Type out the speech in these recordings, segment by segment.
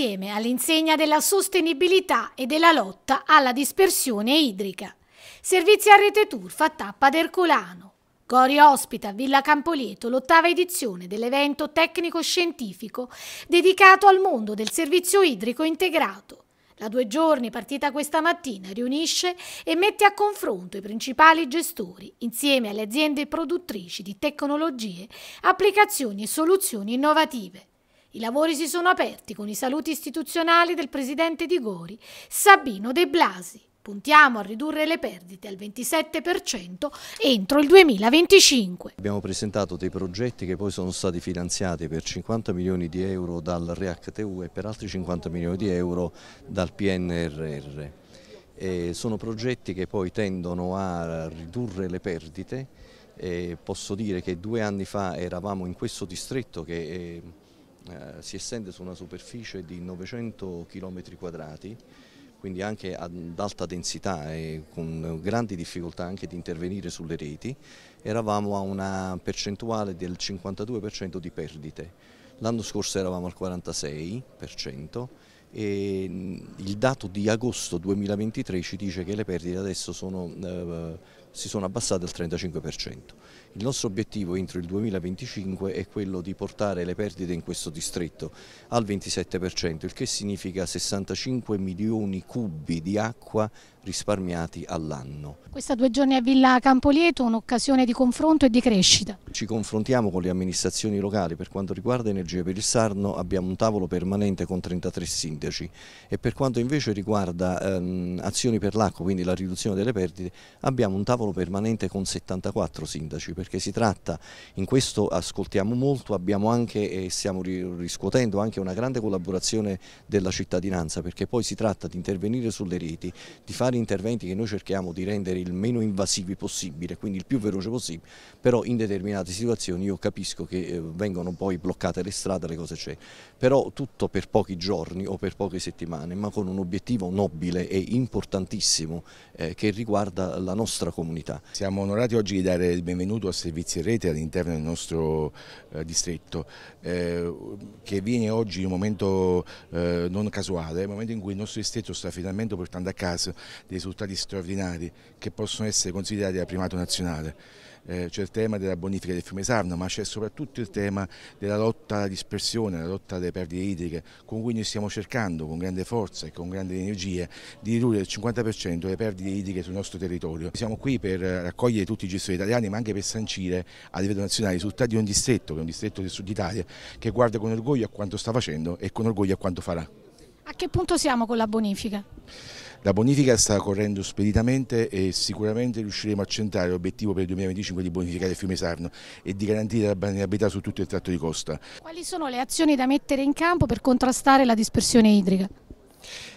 insieme all'insegna della sostenibilità e della lotta alla dispersione idrica. Servizi a rete Turfa Tappa d'Ercolano. Gori ospita a Villa Campolieto l'ottava edizione dell'evento tecnico-scientifico dedicato al mondo del servizio idrico integrato. La due giorni partita questa mattina riunisce e mette a confronto i principali gestori insieme alle aziende produttrici di tecnologie, applicazioni e soluzioni innovative. I lavori si sono aperti con i saluti istituzionali del presidente di Gori, Sabino De Blasi. Puntiamo a ridurre le perdite al 27% entro il 2025. Abbiamo presentato dei progetti che poi sono stati finanziati per 50 milioni di euro dal REACTU e per altri 50 milioni di euro dal PNRR. E sono progetti che poi tendono a ridurre le perdite. E posso dire che due anni fa eravamo in questo distretto che eh, eh, si estende su una superficie di 900 km quadrati quindi anche ad alta densità e con grandi difficoltà anche di intervenire sulle reti, eravamo a una percentuale del 52% di perdite. L'anno scorso eravamo al 46% e mm, il dato di agosto 2023 ci dice che le perdite adesso sono eh, si sono abbassate al 35%. Il nostro obiettivo entro il 2025 è quello di portare le perdite in questo distretto al 27%, il che significa 65 milioni cubi di acqua risparmiati all'anno. Questa due giorni a Villa Campolieto un'occasione di confronto e di crescita. Ci confrontiamo con le amministrazioni locali, per quanto riguarda Energia per il Sarno abbiamo un tavolo permanente con 33 sindaci e per quanto invece riguarda ehm, azioni per l'acqua, quindi la riduzione delle perdite, abbiamo un tavolo tavolo permanente con 74 sindaci perché si tratta, in questo ascoltiamo molto, abbiamo anche e stiamo riscuotendo anche una grande collaborazione della cittadinanza perché poi si tratta di intervenire sulle reti, di fare interventi che noi cerchiamo di rendere il meno invasivi possibile, quindi il più veloce possibile, però in determinate situazioni io capisco che eh, vengono poi bloccate le strade, le cose c'è, però tutto per pochi giorni o per poche settimane ma con un obiettivo nobile e importantissimo eh, che riguarda la nostra comunità comunità. Siamo onorati oggi di dare il benvenuto a Servizi in Rete all'interno del nostro eh, distretto eh, che viene oggi in un momento eh, non casuale, il momento in cui il nostro distretto sta finalmente portando a casa dei risultati straordinari che possono essere considerati da primato nazionale. Eh, c'è il tema della bonifica del fiume Sarno, ma c'è soprattutto il tema della lotta alla dispersione, la lotta alle perdite idriche, con cui noi stiamo cercando con grande forza e con grande energia di ridurre il 50% le perdite idriche sul nostro territorio. Siamo qui per raccogliere tutti i gestori italiani, ma anche per sancire a livello nazionale i risultati di un distretto, che è un distretto del sud Italia, che guarda con orgoglio a quanto sta facendo e con orgoglio a quanto farà. A che punto siamo con la bonifica? La bonifica sta correndo speditamente e sicuramente riusciremo a centrare l'obiettivo per il 2025 di bonificare il fiume Sarno e di garantire la balneabilità su tutto il tratto di costa. Quali sono le azioni da mettere in campo per contrastare la dispersione idrica?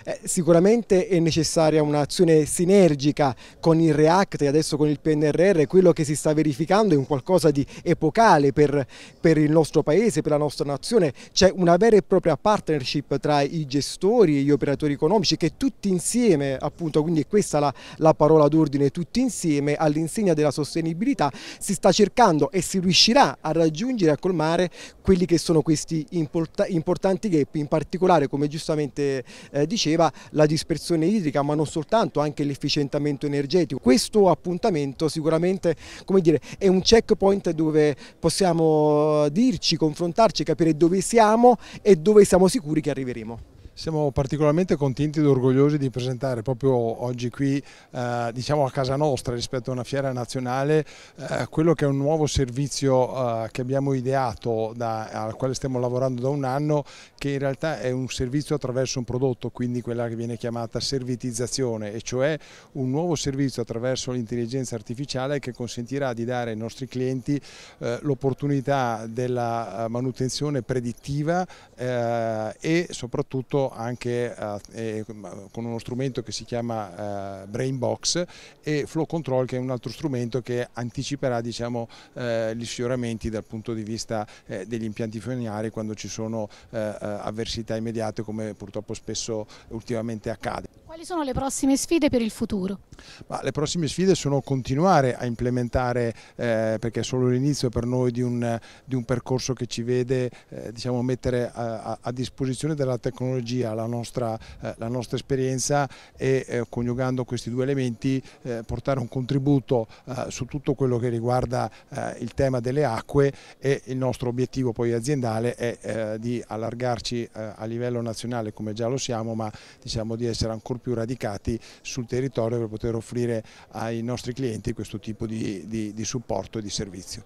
Eh, sicuramente è necessaria un'azione sinergica con il React e adesso con il PNRR, quello che si sta verificando è un qualcosa di epocale per, per il nostro paese, per la nostra nazione, c'è una vera e propria partnership tra i gestori e gli operatori economici che tutti insieme, appunto, quindi questa è la, la parola d'ordine, tutti insieme all'insegna della sostenibilità si sta cercando e si riuscirà a raggiungere a colmare quelli che sono questi importanti gap, in particolare come giustamente eh, dicevo prevedeva la dispersione idrica ma non soltanto, anche l'efficientamento energetico. Questo appuntamento sicuramente dire, è un checkpoint dove possiamo dirci, confrontarci, capire dove siamo e dove siamo sicuri che arriveremo. Siamo particolarmente contenti ed orgogliosi di presentare proprio oggi qui, eh, diciamo a casa nostra rispetto a una fiera nazionale, eh, quello che è un nuovo servizio eh, che abbiamo ideato, da, al quale stiamo lavorando da un anno, che in realtà è un servizio attraverso un prodotto, quindi quella che viene chiamata servitizzazione, e cioè un nuovo servizio attraverso l'intelligenza artificiale che consentirà di dare ai nostri clienti eh, l'opportunità della eh, manutenzione predittiva eh, e soprattutto anche eh, con uno strumento che si chiama eh, Box e Flow Control che è un altro strumento che anticiperà diciamo, eh, gli sfioramenti dal punto di vista eh, degli impianti foniari quando ci sono eh, eh, avversità immediate come purtroppo spesso ultimamente accade. Quali sono le prossime sfide per il futuro? Ma le prossime sfide sono continuare a implementare, eh, perché è solo l'inizio per noi di un, di un, percorso che ci vede eh, diciamo, mettere a, a, disposizione della tecnologia la nostra, eh, la nostra esperienza e eh, coniugando questi due elementi eh, portare un contributo eh, su tutto quello che riguarda il tema delle acque e il nostro obiettivo poi aziendale è di allargarci a livello nazionale come già lo siamo, ma diciamo di essere ancora più radicati sul territorio per poter poter offrire ai nostri clienti questo tipo di, di, di supporto e di servizio.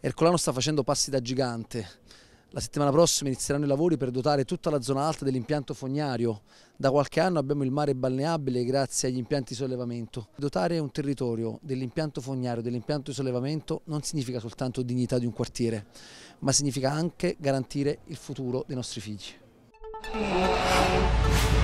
Ercolano sta facendo passi da gigante. La settimana prossima inizieranno i lavori per dotare tutta la zona alta dell'impianto fognario. Da qualche anno abbiamo il mare balneabile grazie agli impianti di sollevamento. Dotare un territorio dell'impianto fognario, dell'impianto di sollevamento non significa soltanto dignità di un quartiere, ma significa anche garantire il futuro dei nostri figli.